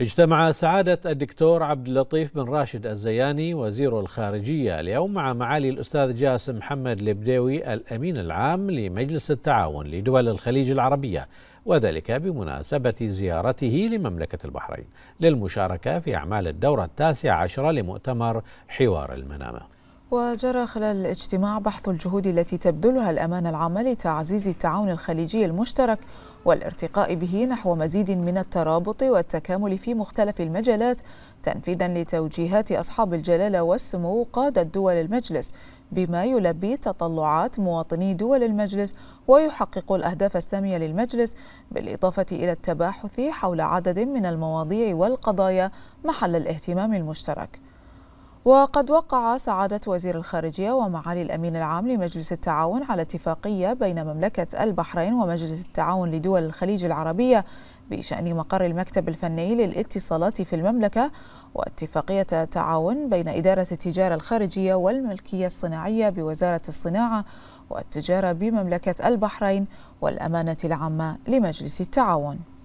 اجتمع سعادة الدكتور عبد اللطيف بن راشد الزياني وزير الخارجية اليوم مع معالي الأستاذ جاسم محمد البديوي الأمين العام لمجلس التعاون لدول الخليج العربية وذلك بمناسبة زيارته لمملكة البحرين للمشاركة في أعمال الدورة التاسعة عشرة لمؤتمر حوار المنامة وجرى خلال الاجتماع بحث الجهود التي تبذلها الأمانة العامة لتعزيز التعاون الخليجي المشترك والارتقاء به نحو مزيد من الترابط والتكامل في مختلف المجالات تنفيذا لتوجيهات أصحاب الجلالة والسمو قادة دول المجلس بما يلبي تطلعات مواطني دول المجلس ويحقق الأهداف السامية للمجلس بالإضافة إلى التباحث حول عدد من المواضيع والقضايا محل الاهتمام المشترك وقد وقع سعادة وزير الخارجية ومعالي الأمين العام لمجلس التعاون على اتفاقية بين مملكة البحرين ومجلس التعاون لدول الخليج العربية بشأن مقر المكتب الفني للاتصالات في المملكة واتفاقية تعاون بين إدارة التجارة الخارجية والملكية الصناعية بوزارة الصناعة والتجارة بمملكة البحرين والأمانة العامة لمجلس التعاون